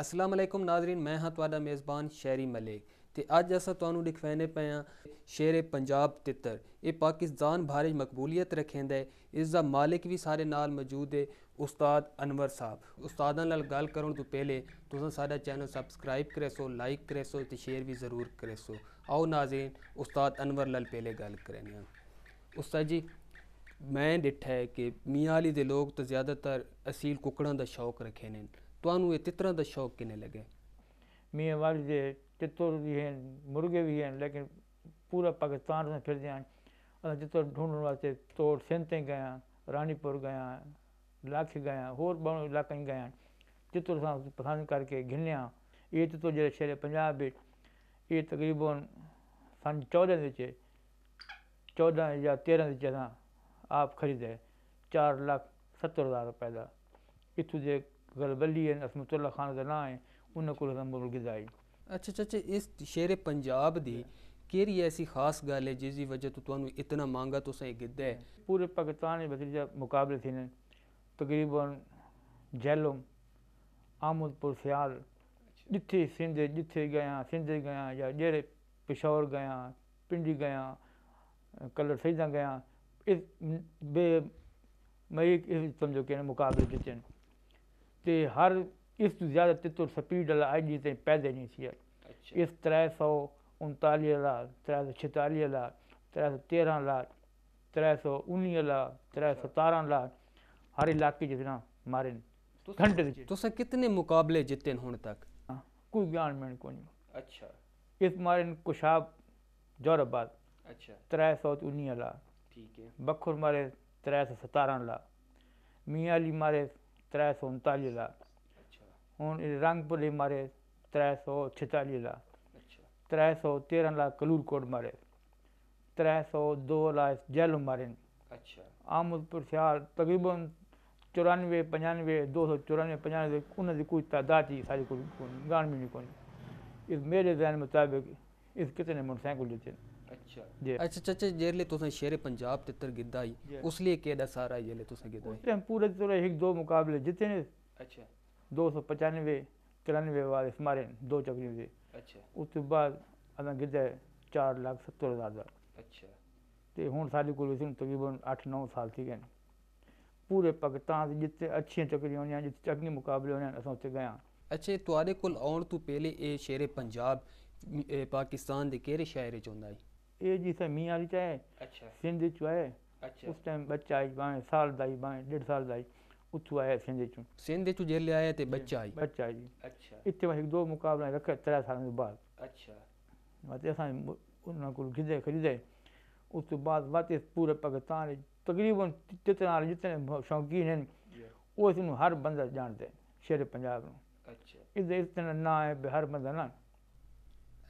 ਅਸਲਾਮ ਅਲੈਕੁਮ ਨਾਜ਼ਰੀਨ ਮੈਂ ਹਾਂ ਤੁਹਾਡਾ ਮੇਜ਼ਬਾਨ ਸ਼ੈਰੀ ਮਲਿਕ ਤੇ ਅੱਜ ਅਸਾਂ ਤੁਹਾਨੂੰ ਦਿਖਾਉਣੇ ਪਏ ਆ ਸ਼ੇਰੇ ਪੰਜਾਬ ਤਿੱਤਰ ਇਹ ਪਾਕਿਸਤਾਨ ਭਾਰੇ ਮਕਬੂਲੀਅਤ ਰੱਖੇਂਦਾ ਹੈ ਇਸ ਦਾ ਮਾਲਿਕ ਵੀ ਸਾਰੇ ਨਾਲ ਮੌਜੂਦ ਹੈ ਉਸਤਾਦ ਅਨਵਰ ਸਾਹਿਬ ਉਸਤਾਦਾਂ ਨਾਲ ਗੱਲ ਕਰਨ ਤੋਂ ਪਹਿਲੇ ਤੁਸੀਂ ਸਾਡਾ ਚੈਨਲ ਸਬਸਕ੍ਰਾਈਬ ਕਰੇ ਸੋ ਲਾਈਕ ਕਰੇ ਸੋ ਤੇ ਸ਼ੇਅਰ ਵੀ ਜ਼ਰੂਰ ਕਰੇ ਸੋ ਆਓ ਨਾਜ਼ਰੀਨ ਉਸਤਾਦ ਅਨਵਰ ਨਾਲ ਪਹਿਲੇ ਗੱਲ ਕਰਨੇ ਆ ਉਸਤਾਦ ਜੀ ਮੈਂ ਦਿੱਠਾ ਹੈ ਕਿ ਮੀਆਂ ਵਾਲੀ ਦੇ ਲੋਕ ਤਾਂ ਜ਼ਿਆਦਾਤਰ ਅਸੀਲ ਕੁਕੜਾਂ ਦਾ ਸ਼ੌਕ ਰੱਖੇ ਨੇ तो ਇਹ ਤਿਤਰਾਂ ਦਾ ਸ਼ੌਕ ਕਿਨੇ ਲੱਗੇ मैं वाल जे चित्तौड़ भी हैं मुर्गे भी हैं लेकिन पूरा पाकिस्तान में फिर जाए असां चित्तौड़ वास्ते तौड़ सिंध गया रानीपुर गया लाख गया होर बहुत इलाइक़नि गया चित्तौड़ सां पसंदि करके घिनिया ये चित्तौड़ जो शहर पंजाब ये तक़रीबन सन चौदह बच्चे चौदह या तेरह विच असां आप ख़रीदे चार लाख सत्तर हज़ार रुपए का इतों के गलबली असमतुल्ला खान जना है उन को गिदाई अच्छा चाचा अच्छा, अच्छा, इस शेर पंजाब की केड़ी ऐसी खास गल है जिसकी वजह तो तुम इतना मांगा तो सही है पूरे पाकिस्तान में जा मुकाबले थे तकरीबन जैलम आमदपुर सियाल अच्छा। जिथे सिंध जिथे गया सिंध गया या जड़े पिशौर गया पिंडी गया कलर सही गया इस बे मई समझो कि मुकाबले जिते ते हर इस ज़्यादातिर तो स्पीड अला अॼु जी ताईं पैदा नहीं थी अच्छा। इस त्रै सौ उनतालीह लाख त्रै सौ छताली लाख त्रै सौ तेरह लाख त्रै सौ उणिवीह लाख त्रै सौ अच्छा। सतारहं लाख हर इलाके जे बिना घंटे विच तुस कितने मुकाबले जीते हुन तक कोई ज्ञान में नहीं अच्छा इस मारे कुशाब जौरबाद अच्छा त्रै सौ उन्नी लाख ठीक है बखुर मारे त्रै सौ सतारहं ला मियाली मारे ત્રણસો ઉનતાલીસ લાખ हूँ रंगपुरी मारे त्रै सौ छताली लाख त्रै सौ तेरह लाख कलूरकोट मारे त्रै सौ दो लाख जैल मारे अच्छा आमदपुर शहर तकरीबन चौरानवे पचानवे दो सौ चौरानवे पचानवे उन्होंने कोई तादाद ही सारी कोई गान भी नहीं कौन इस मेरे जहन मुताबिक इस कितने मोटरसाइकिल जीते हैं ਅੱਛਾ ਅੱਛਾ ਚਾਚਾ जेर ले तुसा शेर पंजाब तितर गिद्दाई उसलिए केदा सारा ये ਤੁਸੀਂ तुसा ਉਸ ਟਾਈਮ ਪੂਰੇ तो ਇੱਕ ਦੋ ਮੁਕਾਬਲੇ ਜਿੱਤੇ ਨੇ ਅੱਛਾ 295 93 ਵਾਲੇ ਸਮਾਰੇ ਦੋ चक्रियों ਦੇ ਅੱਛਾ ਉਸ ਤੋਂ ਬਾਅਦ ਅਸਾਂ ਗਿੱਧਾ 4 ਲੱਖ 70 ਹਜ਼ਾਰ ਦਾ ਅੱਛਾ ਤੇ ਹੁਣ ਸਾਡੇ ਕੋਲ ਇਸ ਤਕਰੀਬਨ 8-9 ਸਾਲ ਸੀ ਗਏ ਪੂਰੇ ਪਾਕਿਸਤਾਨ ਦੇ ਜਿੱਤੇ ਅੱਛੀਆਂ ਚੱਕਰੀਆਂ ਹੋਈਆਂ ਜਿੱਤੇ ਚੱਕਰੀ ਮੁਕਾਬਲੇ ਹੋਣੇ ਅਸਾਂ ਉੱਥੇ ਗਏ ਅੱਛੇ ਤੁਹਾਡੇ ਕੋਲ ਆਉਣ ਤੋਂ ਪਹਿਲੇ ਇਹ ਸ਼ੇਰ ਪੰਜਾਬ ਪਾਕਿਸਤਾਨ ਦੇ ਕਿਹੜੇ ਸ਼ਾਇਰ ਚ ਹੁੰਦਾ ਹੈ ਇਹ जिथे मींहुं वारी चाहे ਅੱਛਾ ਸਿੰਧ चो आहे अच्छा ਉਸ ਟਾਈਮ ਬੱਚਾ ਹੀ ਬਾਹੇ ਸਾਲ ਦਾ ਹੀ ਬਾਹੇ ਡੇਢ ਸਾਲ ਦਾ ਹੀ ਉੱਥੋਂ ਆਇਆ ਸਿੰਧ ਚੋਂ ਸਿੰਧ ਚੋਂ ਜੇਲੇ ਆਇਆ ਤੇ ਬੱਚਾ ਆਈ ਬੱਚਾ ਜੀ ਅੱਛਾ ਇੱਥੇ ਵਾਹ ਇੱਕ ਦੋ ਮੁਕਾਬਲੇ ਰੱਖੇ ਤਰਾ ਸਾਲਾਂ ਦੇ ਬਾਅਦ ਅੱਛਾ ਵਾਤੇ ਅਸਾਂ ਉਹਨਾਂ ਕੋਲ ਖਿਦੇ ਖਰੀਦੇ ਉਸ ਤੋਂ ਬਾਅਦ ਵਾਤੇ ਪੂਰੇ ਪਾਕਿਸਤਾਨ ਵਿੱਚ ਤਕਰੀਬਨ ਜਿਤਨਾ ਜਿਤਨੇ ਸ਼ੌਕੀਨ ਹਨ ਉਹ ਇਸ ਨੂੰ ਹਰ ਬੰਦਾ ਜਾਣਦਾ ਸ਼ੇਰ ਪੰਜਾਬ ਨੂੰ ਅੱਛਾ ਇਸ ਦੇ ਇਸ ਤਰ੍ਹਾਂ ਨਾ ਹੈ ਹਰ ਬੰਦਾ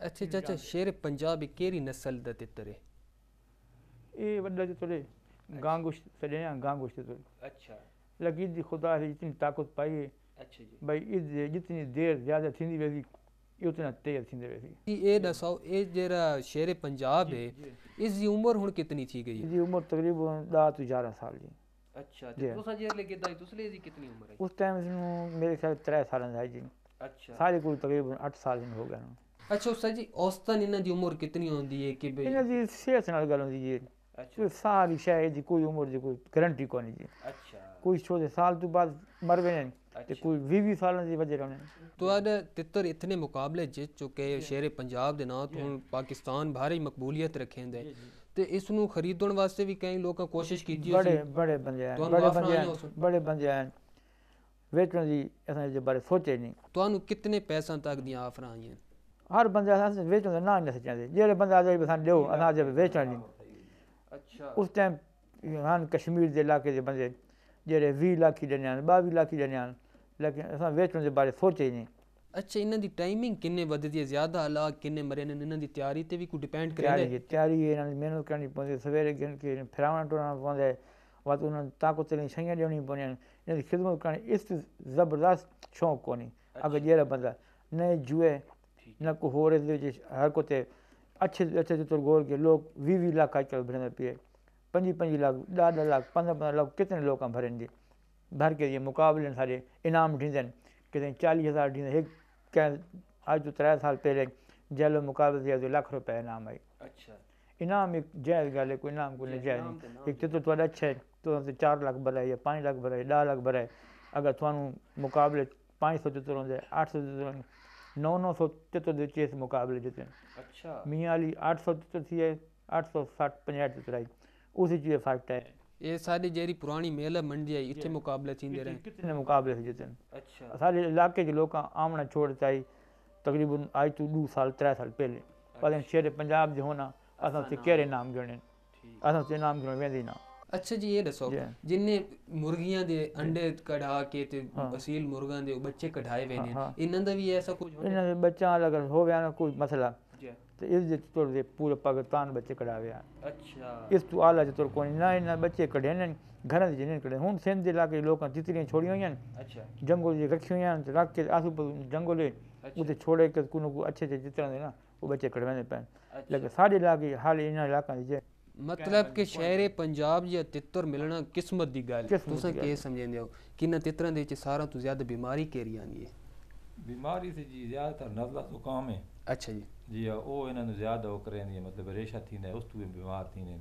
ਅੱਛਾ ਚਾਚਾ ਸ਼ੇਰ ਪੰਜਾਬੀ ਕਿਹੜੀ ਨਸਲ ਦਾ ਤਿੱਤਰ ਹੈ ਇਹ ਵੱਡਾ ਜਿਹਾ ਤੁਰੇ ਗਾਂਗੁਸ਼ ਸੜਿਆ ਗਾਂਗੁਸ਼ ਤੁਰੇ अच्छा लगी दी खुदा है जितनी ताकत पाई है ਅੱਛਾ ਜੀ ਭਾਈ इद ਜਿੰਨੀ ਦੇਰ ਜ਼ਿਆਦਾ ਥਿੰਦੀ वेसी ਉਤਨਾ तेज थींदे वेसी ਕੀ ਇਹ ਦੱਸੋ ਇਹ ਜਿਹੜਾ ਸ਼ੇਰ ਪੰਜਾਬ ਹੈ ਇਸ ਦੀ ਉਮਰ ਹੁਣ ਕਿਤਨੀ ਥੀ ਗਈ ਹੈ ਜੀ ਉਮਰ ਤਕਰੀਬਨ 10 ਤੋਂ 11 ਸਾਲ ਦੀ ਅੱਛਾ ਤੇ ਤੁਸੀਂ ਜੇ ਲੱਗੇ ਦਾ ਤੁਸੀਂ ਲਈ ਜੀ ਕਿੰਨੀ ਉਮਰ ਹੈ ਉਸ ਟਾਈਮ ਨੂੰ ਮੇਰੇ ਖਿਆਲ 3 ਸਾਲਾਂ ਦਾ ਹੈ ਜੀ ਅੱਛਾ ਸਾਰੇ ਕੋਲ ਤਕਰੀਬਨ 8 ਸਾਲ ਹੀ ਹੋ ਗਏ ਨੇ ਅੱਛਾ ਉਸਤਾ ਜੀ ਔਸਤਨ ਇਹਨਾਂ ਦੀ ਉਮਰ ਕਿੰਨੀ ਹੁੰਦੀ ਹੈ ਕਿ ਬਈ ਇਹਨਾਂ ਦੀ ਸਿਹਤ ਨਾਲ ਗੱਲ ਹੁੰਦੀ ਹੈ ਅੱਛਾ ਸਾਰੀ ਸ਼ਾਇਦ ਜੀ ਕੋਈ ਉਮਰ ਦੀ ਕੋਈ ਗਾਰੰਟੀ ਕੋ ਨਹੀਂ ਜੀ ਅੱਛਾ ਕੋਈ ਛੋਟੇ ਸਾਲ ਤੋਂ ਬਾਅਦ ਮਰ ਨਹੀਂ ਤੇ ਕੋਈ 20 20 ਸਾਲਾਂ ਦੀ ਵਜੇ ਰਹਿਣੇ ਤੁਹਾਡਾ ਤਿੱਤਰ ਇਤਨੇ ਮੁਕਾਬਲੇ ਜਿੱਤ ਚੁੱਕੇ ਸ਼ੇਰੇ ਪੰਜਾਬ ਦੇ ਨਾਂ ਤੋਂ ਪਾਕਿਸਤਾਨ ਭਾਰੀ ਮਕਬੂਲੀਅਤ ਰੱਖੇਂਦੇ ਤੇ ਇਸ ਨੂੰ ਖਰੀਦਣ ਵਾਸਤੇ ਵੀ ਕਈ ਲੋਕਾਂ ਕੋਸ਼ਿਸ਼ ਕੀਤੀ ਸੀ ਬੜੇ ਬੜੇ ਬੰਦੇ ਆਏ ਬੜੇ ਬੰਦੇ ਆਏ ਬੜੇ ਬੰਦੇ ਆਏ ਵੇਚਣ ਦੀ ਅਸਾਂ ਜੇ ਬਾਰੇ ਸੋਚੇ ਨਹੀਂ ਤੁਹਾਨੂੰ ਕਿੰਨੇ ਪੈਸਾ ਤੱਕ ਦੀਆਂ ਆਫਰਾਂ ਆਈਆਂ हर बंद वेच वेचूं ना न चवंदे जहिड़े बंदे असां वेचण अच्छा। उस टाइम हाणे कश्मीर के इलाके जे बंदे जड़े वीह लाखी ॾिना आहिनि लाख लाखी ॾिना आहिनि लेकिन अस वेचण के बारे सोचे नहीं अच्छा इन्हनि टाइमिंग किन्ने वधंदी आहे ज़्यादा अलाह किन्ने मरे इन्हनि जी तयारी ते बि डिपेंड करे तयारी इन्हनि जी महिनत सवेरे खे फिराइणा टुरणा पवंदा वक़्तु उन्हनि ताक़त शयूं ॾियणी पवंदियूं ख़िदमत करणी इस्त ज़बरदस्त शौक़ु कोन्हे अगरि अच्छा। जहिड़ा बंदा न जुए को हो dhīvī हर को ते अच्छे अच्छे जो गोल के लोग वी वी लाख आजकल भरने पिए पंजी पंजी लाख ॾह ॾह लाख पंद्रह पंद्रह लाख कितने लोग भरनि जी भर के ये मुक़ाबले सारे इनाम ॾींदा कितने चालीह हज़ार ॾींदा एक कंहिं आज जो तो त्रै साल पहले जैलो मुक़ाबले थिया तो लाख रुपया इनाम आई अच्छा इनाम एक जायज़ गाल है इनाम को जायज़ तो एक चित्र तो थोड़ा अच्छा है तो चार लाख भराए या पाँच लाख भराए ॾह लाख भराए अगर थानू मुक़ाबले पांच सौ चतुर होंगे आठ सौ चतुर होंगे 973 ਦੇ इस मुकाबले जिते अच्छा मियाँ अली आठ सौ तितर थी है आठ सौ साठ पंजाहठ तितर आई ਇਹ ਸਾਡੀ ਜਿਹੜੀ ਪੁਰਾਣੀ ਮੇਲ ਮੰਡੀ ਆਈ ਇੱਥੇ ਮੁਕਾਬਲੇ ਚਿੰਦੇ ਰਹੇ ਕਿੰਨੇ ਮੁਕਾਬਲੇ ਜਿੱਤਨ ਅੱਛਾ ਸਾਡੇ ਇਲਾਕੇ ਦੇ ਲੋਕਾਂ ਆਮਣਾ ਛੋੜ ਚਾਈ ਤਕਰੀਬਨ ਅੱਜ ਤੋਂ 2 ਸਾਲ 3 ਸਾਲ ਪਹਿਲੇ ਪਹਿਲੇ ਸ਼ੇਰ ਪੰਜਾਬ ਦੇ ਹੋਣਾ ਅਸਾਂ ਤੇ ਕਿਹੜੇ ਨਾਮ ਗਣੇ ਅਸਾਂ ਤੇ ਨਾਮ ਗਣੇ ਵੇਂਦੇ ਨਾ ਅੱਛਾ ਜੀ ਇਹ ਦੱਸੋ ਜਿੰਨੇ ਮੁਰਗੀਆਂ ਦੇ ਅੰਡੇ ਕਢਾ ਕੇ ਤੇ ਅਸੀਲ ਮੁਰਗਾਂ ਦੇ ਬੱਚੇ ਕਢਾਏ ਵੇ ਨੇ ਇਹਨਾਂ ਦਾ ਵੀ ਐਸਾ ਕੁਝ ਹੁੰਦਾ ਇਹਨਾਂ ਦੇ ਬੱਚਾ ਅਲੱਗ ਹੋ ਗਿਆ ਨਾ ਕੋਈ ਮਸਲਾ ਤੇ ਇਸ ਦੇ ਤੁਰ ਦੇ ਪੂਰੇ ਪਾਕਿਸਤਾਨ ਬੱਚੇ ਕਢਾਵੇ ਆ ਅੱਛਾ ਇਸ ਤੋਂ ਆਲਾ ਜਤੁਰ ਕੋਈ ਨਾ ਇਹਨਾਂ ਬੱਚੇ ਕਢੇ ਨੇ घरनि जी जिन्हनि कॾहिं हूअ सिंध जे इलाइक़े लोक तितरियूं छोड़ियूं आहिनि जंगोल जे रखियूं आहिनि रख के आसू जंगोल उते छोड़े करे कुन को अच्छे जे चित्र न उहो बचे कढवाइनि पिया लेकिन साॼे इलाइक़े हाल इन इलाइक़नि जे ਮਤਲਬ ਕਿ ਸ਼ਹਿਰੇ ਪੰਜਾਬ ਜਾਂ ਤਿੱਤਰ ਮਿਲਣਾ ਕਿਸਮਤ ਦੀ ਗੱਲ ਤੁਸੀਂ ਕੀ ਸਮਝਦੇ ਹੋ ਕਿੰਨਾ ਤਿੱਤਰਾਂ ਦੇ ਵਿੱਚ ਸਾਰਾ ਤੋਂ ਜ਼ਿਆਦਾ ਬਿਮਾਰੀ ਕਿਹੜੀ ਆਂਦੀ ਹੈ ਬਿਮਾਰੀ ਤੇ ਜੀ ਜ਼ਿਆਦਾਤਰ ਨਜ਼ਲਾ ਜ਼ੁਕਾਮ ਹੈ ਅੱਛਾ ਜੀ ਜੀ ਉਹ ਇਹਨਾਂ ਨੂੰ ਜ਼ਿਆਦਾ ਹੋ ਕਰੇਂਦੀ ਹੈ ਮਤਲਬ ਰੇਸ਼ਾ ਥੀਂਦਾ ਉਸ ਤੋਂ ਬਿਮਾਰ ਥੀਂਦੇ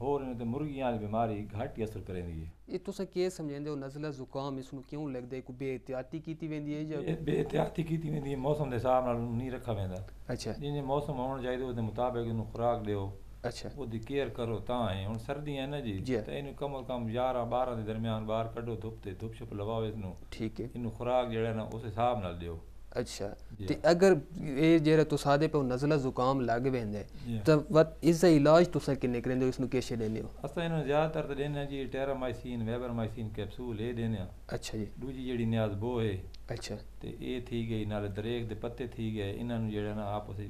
ਹੋਰ ਇਹਨਾਂ ਤੇ ਮੁਰਗੀਆਂ ਵਾਲੀ ਬਿਮਾਰੀ ਘੱਟ ਅਸਰ ਕਰੇਂਦੀ ਹੈ ਇਹ ਤੁਸੀਂ ਕੀ ਸਮਝਦੇ ਹੋ ਨਜ਼ਲਾ ਜ਼ੁਕਾਮ ਇਸ ਨੂੰ ਕਿਉਂ ਲੱਗਦਾ ਹੈ ਕੋਈ ਬੇਇਹਤਿਆਤੀ ਕੀਤੀ ਵੈਂਦੀ ਹੈ ਜਾਂ ਬੇਇਹਤਿਆਤੀ ਕੀਤੀ ਵੈਂਦੀ ਹੈ ਮੌਸਮ ਦੇ ਹਿਸਾਬ ਨਾਲ ਨਹੀਂ ਰੱਖਿਆ ਵੈਂਦਾ ਅੱਛਾ ਜਿਵੇਂ ਮੌਸਮ ਹੋਣ ਚਾਹੀਦਾ ਉਹਦੇ ਮੁਤਾਬਕ ਇਹਨੂੰ ਖੁਰਾਕ ਦਿਓ ਅੱਛਾ ਉਹਦੀ ਕੇਅਰ ਕਰੋ ਤਾਂ है ਹੁਣ ਸਰਦੀਆਂ ਹੈ ਨਾ ਜੀ ਤੇ ਇਹਨੂੰ ਕਮ ਤੋਂ ਕਮ 11 12 ਦੇ ਦਰਮਿਆਨ ਬਾਹਰ ਕੱਢੋ ਧੁੱਪ ਤੇ ਧੁੱਪ ਛਪ ਲਵਾਓ ਇਹਨੂੰ ਠੀਕ ਹੈ ਇਹਨੂੰ ਖੁਰਾਕ ਜਿਹੜਾ ना ਉਸ ਹਿਸਾਬ ਨਾਲ दियो अच्छा ते अगर ये जेरा तो सादे पे नज़ला जुकाम लग वेंदे त वत इसदा इलाज तो तुसा किने दो इसनु केशे देने हो असा इनो ज्यादातर तो देने जी टेरामाइसिन वेबरमाइसिन कैप्सूल ए देने अच्छा जी दूजी जेड़ी नियाज बो है अच्छा ते ए थी गई नाले दरेक दे पत्ते थी गए इना नु जेड़ा ना आप उसे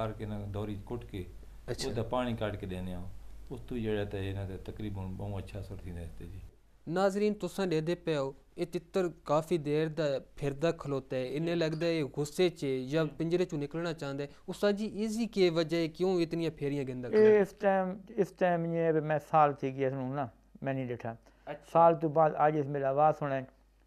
करके ना दौरी कुट के अच्छा ਉਹਦਾ पाणी काढ के ॾींदा आहियूं उतू जहिड़ा त हिन ते तक़रीबन ॿ अछा असर थींदा आहिनि हिते ਜੀ ਨਾਜ਼ਰੀਨ ਤੁਸੀਂ ਦੇਖਦੇ ਪਏ ਹੋ ਇਹ ਤਿੱਤਰ ਕਾਫੀ ਦੇਰ ਦਾ ਫਿਰਦਾ ਖਲੋਤਾ ਹੈ ਇਹਨੇ ਲੱਗਦਾ ਹੈ ਇਹ ਗੁੱਸੇ 'ਚ ਜਾਂ ਪਿੰਜਰੇ 'ਚੋਂ ਨਿਕਲਣਾ ਚਾਹੁੰਦਾ ਹੈ ਤਾਂ ਜੀ ਇਸਦੀ ਕੀ ਵਜ੍ਹਾ ਹੈ ਕਿਉਂ ਇਤਨੀਆਂ ਫੇਰੀਆਂ ਗਿੰਦਾ ਕਰ ਇਸ ਟਾਈਮ ਇਸ ਟਾਈਮ ਇਹ ਹੈ ਮੈਂ ਸਾਲ ਥੀ ਗਿਆ ਨੂੰ ਨਾ ਮੈਂ ਨਹੀਂ ਦੇਖਾ ਸਾਲ ਤੋਂ ਬਾਅਦ ਅੱਜ ਇਸ ਮੇਰਾ ਆਵਾਜ਼ ਸੁਣਾ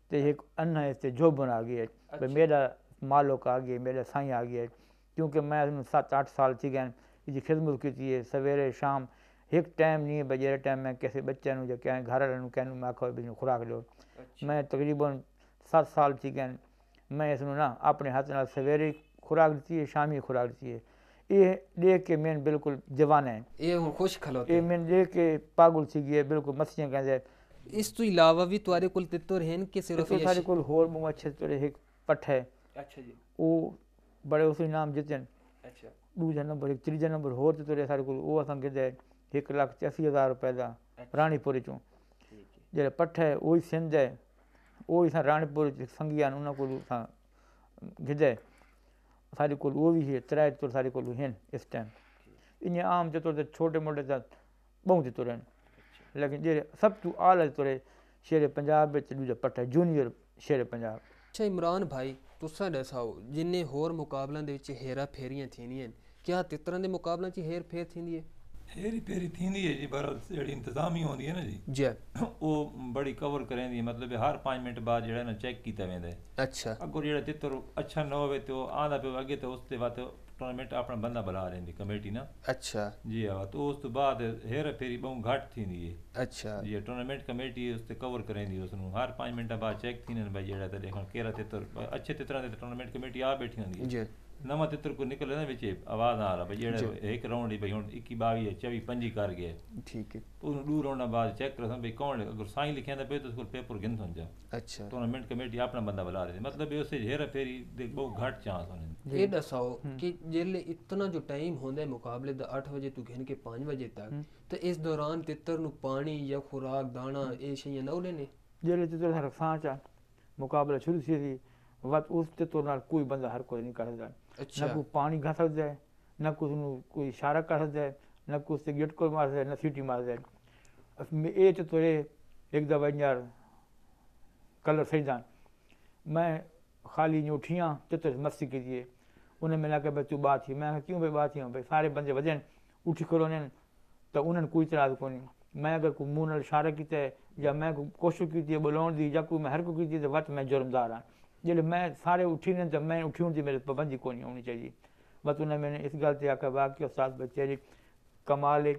ਤੇ ਇੱਕ ਅੰਨਾ ਇਸ ਤੇ ਜੋਬਨ ਆ ਗਿਆ ਹੈ ਮੇਰਾ ਮਾਲਕ ਆ ਗਿਆ ਮੇਰਾ ਸਾਈਂ ਆ ਗਿਆ ਕਿਉਂਕਿ ਮੈਂ ਇਸ ਨੂੰ 7-8 ਸਾਲ ਥੀ ਗਿਆ जी खिदमत की सवेरे शाम एक टाइम नहीं है बजे टाइम में किसी बच्चे जो क्या घर रहूं मैं आखो बिजनू खुराक लो अच्छा। मैं तक़रीबन सात साल थी कह मैं इसमें ना अपने हाथ ना सवेरे खुराक दी है शामी खुराक दी है ये देख के मेन बिल्कुल जवान है ये खुश खलो ये मैंने देख के पागल थी गई है बिल्कुल मस्तियाँ कहते हैं इस तो अलावा भी तुम्हारे को तित्तर हैं कि सिर्फ सारे कोल होर अच्छे एक पट है अच्छा जी वो बड़े उसी नाम जितने नंबर ते कोल उहो असांखे ॾे हिकु लख चासी हज़ार रुपए राणीपुर चूं जहिड़ा पठ आहे उहो ई सिंध आहे उहो ई राणीपुर आहिनि उन असां गिजे असांजे उहो बि इहे तराए ईअं आम ते तौर ते छोटे मोटे त ॿुरनि लेकिन जहिड़े सभु तूं आल तोरे शेर पंजाब जूनियर शेर पंजाब ਤੁਸੀਂ ਦੱਸੋ ਜਿੰਨੇ ਹੋਰ ਮੁਕਾਬਲਿਆਂ ਦੇ ਵਿੱਚ ਹੇਰਾ ਫੇਰੀਆਂ ਥੀਨੀਆਂ ਨੇ ਕਿਹਾ ਤਿੱਤਰਾਂ ਦੇ ਮੁਕਾਬਲਿਆਂ 'ਚ ਹੇਰ ਫੇਰ ਥੀਂਦੀ ਹੈ ਹੇਰੀ ਫੇਰੀ ਥੀਂਦੀ ਹੈ ਜੀ ਪਰ ਜਿਹੜੀ ਇੰਤਜ਼ਾਮੀ ਹੁੰਦੀ ਹੈ ਨਾ ਜੀ ਜੀ ਉਹ ਬੜੀ ਕਵਰ ਕਰੇਂਦੀ ਹੈ ਮਤਲਬ ਹਰ 5 ਮਿੰਟ ਬਾਅਦ ਜਿਹੜਾ ਨਾ ਚੈੱਕ ਕੀਤਾ ਵੇਂਦਾ ਅੱਛਾ ਅਗੋ ਜਿਹੜਾ ਤਿੱਤਰ ਅੱਛਾ ਨਾ ਹੋਵੇ ਤੇ ਉਹ ਆਂਦਾ ਪਿਆ ਅੱਗੇ ਤੇ ਉਸ ਤੇ ਬਾਅਦ टूर्नामेंट अपना बंदा भला रहंदी कमेटी ना अच्छा जी हा तो उस तो बाद हेर फेरी बहु घट थींदी है अच्छा ये टूर्नामेंट कमेटी उस कवर करेंदी उस हर 5 मिनट बाद चेक थीने भाई जेड़ा ते देखो केरा ते अच्छे ते टूर्नामेंट कमेटी आ बैठी होंदी जी ਨਵਾਂ ਤਿੱਤਰ ਕੋ ਨਿਕਲ ਨਾ ਵਿੱਚ ਆਵਾਜ਼ ਆ ਰਹੀ ਬਈ ਜਿਹੜਾ ਇੱਕ ਰੌਣ ਹੀ ਬਈ ਹੁਣ 21 22 24 25 ਕਰ ਗਏ ਠੀਕ ਹੈ ਪੂਰ ਦੂਰ ਰੌਣ ਦਾ ਬਾਅਦ ਚੈੱਕ ਕਰਾਂ ਬਈ ਕੌਣ ਅਗਰ ਸਾਈਨ ਲਿਖਿਆ ਤਾਂ ਪੇ ਤੋ ਸਕੂਲ ਪੇਪਰ ਗਿੰਦ ਹੁੰਜਾ ਅੱਛਾ ਟੂਰਨਾਮੈਂਟ ਕਮੇਟੀ ਆਪਣਾ ਬੰਦਾ ਬੁਲਾ ਰਹੀ ਮਤਲਬ ਇਹ ਉਸੇ ਜਿਹੜਾ ਫੇਰੀ ਦੇ ਬਹੁਤ ਘੱਟ ਚਾਂਸ ਹੁੰਦੇ ਇਹ ਦੱਸੋ ਕਿ ਜੇਲੇ ਇਤਨਾ ਜੋ ਟਾਈਮ ਹੁੰਦਾ ਹੈ ਮੁਕਾਬਲੇ ਦਾ 8 ਵਜੇ ਤੋਂ ਘਿੰਨ ਕੇ 5 ਵਜੇ ਤੱਕ ਤੇ ਇਸ ਦੌਰਾਨ ਤਿੱਤਰ ਨੂੰ ਪਾਣੀ ਜਾਂ ਖੁਰਾਕ ਦਾਣਾ ਇਹ ਸ਼ਈਆਂ ਨਾ ਉਲੇ ਨੇ ਜੇਲੇ ਤਿੱਤਰ ਹਰ ਫਾਂਚਾ ਮੁਕਾਬਲਾ ਸ਼ੁਰੂ ਸੀ ਵਤ ਉਸ ਤੇ ਤੋਂ ਕੋਈ ਬੰਦਾ ਹਰ ਕੋਈ ਨਹੀਂ ਕਰਦਾ अच्छा। ना कोई पानी खा सकता है ना कुछ कोई इशारा कर सकता है ना कुछ से गेट को मार सकता है ना सीटी मार सकता है उसमें ये तो थोड़े एक दफ़ा यार कलर सही दान मैं खाली जो उठियाँ तो तो मस्ती के लिए उन्हें मिला के भाई तू बात ही मैं क्यों भाई बात ही भाई सारे बंदे वजन उठी खोलो ने तो उन्हें कोई इतराज को नहीं मैं अगर कोई मुँह इशारा किया या मैं कोशिश की थी बोलाने दी या कोई मैं हर को की थी तो वत मैं जुर्मदार हाँ जल मैं सारे उठी वञनि त मैं उठी हूँ मेरे पाबंदी कोन्हे हुअणु चाहिए बस उन में इस ॻाल्हि ते आका वाह कयो बचे जी कमाल है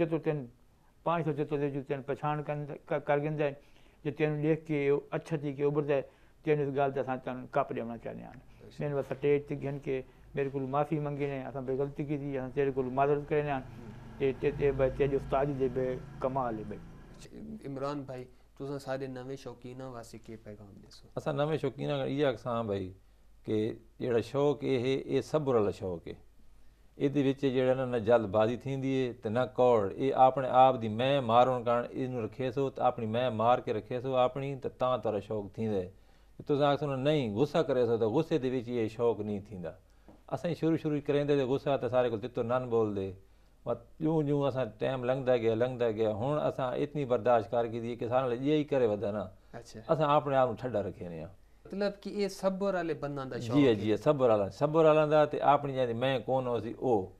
जेतिरो तेन पाण सौ जेतिरो अच्छा। ते तेन पछाण कनि कारगिंदा आहिनि जे तेन लेख के अछ थी के उभरंदा तेन इस ॻाल्हि ते असां तन काप ॾियणा चाहिंदा आहिनि मेन बसि टे तिघियुनि मेरे को माफ़ी मंगीने असां भई ग़लती की तेरे को माज़रत करे आहिनि उस्ताद कमाल अच्छा, इमरान भाई ਤੁਸੀਂ ਸਾਰੇ ਨਵੇਂ ਸ਼ੌਕੀਨਾਂ ਵਾਸਤੇ ਕੀ ਪੈਗਾਮ ਦੇਸੋ ਅਸਾਂ ਨਵੇਂ ਸ਼ੌਕੀਨਾਂ ਇਹ ਆਖਾਂ ਭਾਈ ਕਿ ਜਿਹੜਾ ਸ਼ੌਕ ਇਹ ਇਹ ਸਬਰ ਵਾਲਾ ਸ਼ੌਕ ਹੈ ਇਹਦੇ ਵਿੱਚ ਜਿਹੜਾ ਨਾ ਨਾ ਜਲਦਬਾਜ਼ੀ ਥੀਂਦੀ ਏ ਤੇ ਨਾ ਕੌੜ ਇਹ ਆਪਣੇ ਆਪ ਦੀ ਮੈਂ ਮਾਰਨ ਕਾਰਨ ਇਹਨੂੰ ਰੱਖੇ ਸੋ ਤੇ ਆਪਣੀ ਮੈਂ ਮਾਰ ਕੇ ਰੱਖੇ ਸੋ ਆਪਣੀ ਤੇ ਤਾਂ ਤਰ ਸ਼ੌਕ ਥੀਂਦੇ ਤੇ ਤੁਸੀਂ ਆਖੋ ਨਹੀਂ ਗੁੱਸਾ ਕਰੇ ਸੋ ਤਾਂ ਗੁੱਸੇ ਦੇ ਵਿੱਚ ਇਹ ਸ਼ੌਕ ਨਹੀਂ ਥੀਂਦਾ ਅਸੀਂ ਸ਼ੁਰੂ ਸ਼ੁਰੂ ਕਰੇਂਦੇ ਤੇ ਗੁੱਸਾ ਤਾਂ ਸਾਰੇ ਕੋਲ ਤਿੱਤੋ ਨਨ ਬੋਲਦੇ यूं यूं ਅਸਾਂ ਟਾਈਮ ਲੰਘਦਾ ਗਿਆ ਲੰਘਦਾ ਗਿਆ ਹੁਣ ਅਸਾਂ ਇਤਨੀ ਬਰਦਾਸ਼ਤ ਕਰ ਗਈ ਦੀ ਕਿ ਸਾਰਾ ਲਈ ਇਹੀ ਕਰੇ ਨਾ ਅੱਛਾ ਅਸਾਂ ਆਪਣੇ ਆਪ ਨੂੰ ਠੱਡਾ ਰੱਖੇ ਨੇ ਮਤਲਬ ਕਿ ਇਹ ਸਬਰ ਵਾਲੇ ਬੰਦਾਂ ਦਾ ਸ਼ੌਕ ਜੀ ਜੀ ਸਬਰ ਵਾਲਾ ਸਬਰ ਵਾਲਾ ਦਾ ਤੇ ਆਪਣੀ ਜਾਂਦੀ ਮੈਂ ਕੌਣ ਹੋ ਸੀ ਉਹ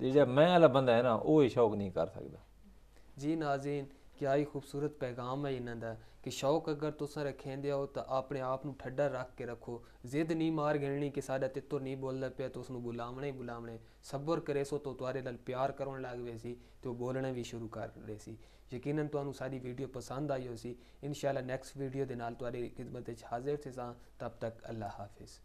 ਜਿਹੜਾ ਮੈਂ ਵਾਲਾ ਬੰਦਾ ਹੈ ਨਾ ਉਹ ਇਹ ਸ਼ੌਕ ਨਹੀਂ ਕਰ ਸਕਦਾ ਜੀ ਨਾਜ਼ਰੀਨ ਕਿਆ ਹੀ ਖੂਬਸੂਰਤ ਪੈਗਾਮ ਹੈ ਇਹਨਾਂ ਦਾ ਕਿ ਸ਼ੌਕ ਅਗਰ ਤੁਸੀਂ ਰੱਖੇਂਦੇ ਹੋ ਤਾਂ ਆਪਣੇ ਆਪ ਨੂੰ ਠੱਡਾ ਰੱਖ ਕੇ ਰੱਖੋ ਜ਼ਿੱਦ ਨਹੀਂ ਮਾਰ ਗਿਣਣੀ ਕਿ ਸਾਡਾ ਤਿੱਤਰ ਨਹੀਂ ਬੋਲਦਾ ਪਿਆ ਤਾਂ ਉਸ ਨੂੰ ਹੀ ਬੁਲਾਵਣਾ ਸਬਰ ਕਰੇ ਸੋ ਤੋ ਤੁਹਾਰੇ ਨਾਲ ਪਿਆਰ ਕਰਨ ਲੱਗ ਪਏ ਸੀ ਤੇ ਉਹ ਬੋਲਣਾ ਵੀ ਸ਼ੁਰੂ ਕਰ ਰਹੇ ਸੀ ਯਕੀਨਨ ਤੁਹਾਨੂੰ ਸਾਡੀ ਵੀਡੀਓ ਪਸੰਦ ਆਈ ਹੋ ਸੀ ਇਨਸ਼ਾਅੱਲਾ ਨੈਕਸਟ ਵੀਡੀਓ ਦੇ ਨਾਲ ਤੁਹਾਡੀ ਖਿਦਮਤ ਵਿੱਚ ਹਾਜ਼ਰ ਸੀ ਤਾਂ ਤਬ ਤੱਕ ਅੱਲਾ ਹਾਫਿਜ਼